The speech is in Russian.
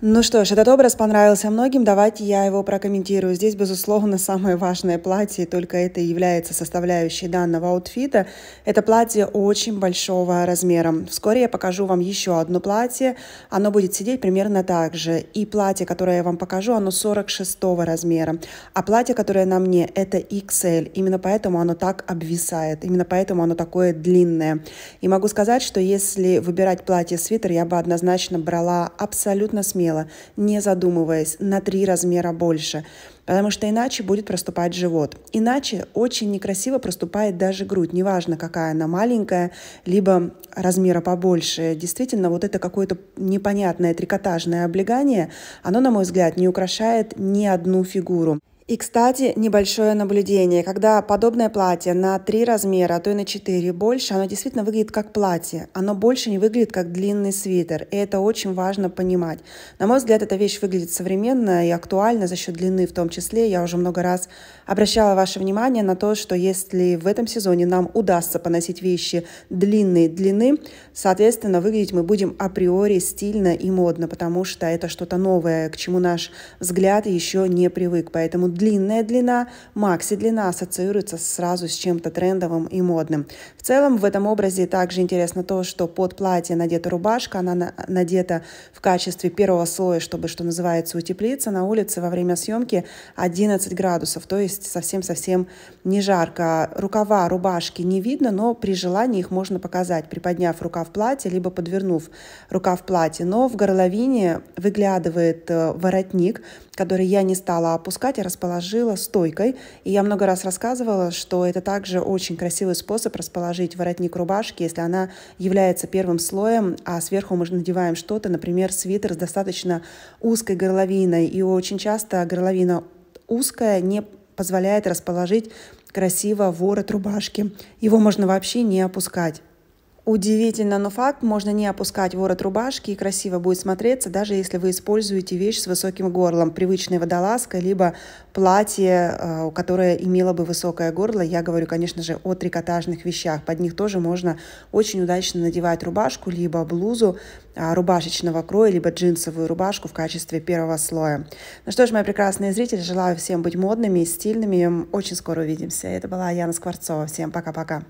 Ну что ж, этот образ понравился многим, давайте я его прокомментирую. Здесь, безусловно, самое важное платье, только это и является составляющей данного аутфита. Это платье очень большого размера. Вскоре я покажу вам еще одно платье, оно будет сидеть примерно так же. И платье, которое я вам покажу, оно 46 размера, а платье, которое на мне, это XL, именно поэтому оно так обвисает, именно поэтому оно такое длинное. И могу сказать, что если выбирать платье-свитер, я бы однозначно брала абсолютно смело смело, не задумываясь, на три размера больше, потому что иначе будет проступать живот. Иначе очень некрасиво проступает даже грудь, неважно, какая она маленькая, либо размера побольше. Действительно, вот это какое-то непонятное трикотажное облегание, оно, на мой взгляд, не украшает ни одну фигуру. И, кстати, небольшое наблюдение. Когда подобное платье на три размера, а то и на четыре больше, оно действительно выглядит как платье. Оно больше не выглядит как длинный свитер. И это очень важно понимать. На мой взгляд, эта вещь выглядит современно и актуально за счет длины в том числе. Я уже много раз обращала ваше внимание на то, что если в этом сезоне нам удастся поносить вещи длинной длины, соответственно, выглядеть мы будем априори стильно и модно, потому что это что-то новое, к чему наш взгляд еще не привык. Поэтому длинная длина, макси-длина ассоциируется сразу с чем-то трендовым и модным. В целом в этом образе также интересно то, что под платье надета рубашка, она надета в качестве первого слоя, чтобы, что называется, утеплиться. На улице во время съемки 11 градусов, то есть совсем-совсем не жарко. Рукава рубашки не видно, но при желании их можно показать, приподняв рука в платье, либо подвернув рука в платье. Но в горловине выглядывает э, воротник, который я не стала опускать, а располагаю расположила стойкой. И я много раз рассказывала, что это также очень красивый способ расположить воротник рубашки, если она является первым слоем, а сверху мы надеваем что-то, например, свитер с достаточно узкой горловиной. И очень часто горловина узкая, не позволяет расположить красиво ворот рубашки. Его можно вообще не опускать. Удивительно, но факт, можно не опускать ворот рубашки и красиво будет смотреться, даже если вы используете вещь с высоким горлом, привычная водолазка, либо платье, а, которое имело бы высокое горло. Я говорю, конечно же, о трикотажных вещах. Под них тоже можно очень удачно надевать рубашку, либо блузу а, рубашечного кроя, либо джинсовую рубашку в качестве первого слоя. Ну что ж, мои прекрасные зрители, желаю всем быть модными и стильными. Очень скоро увидимся. Это была Яна Скворцова. Всем пока-пока.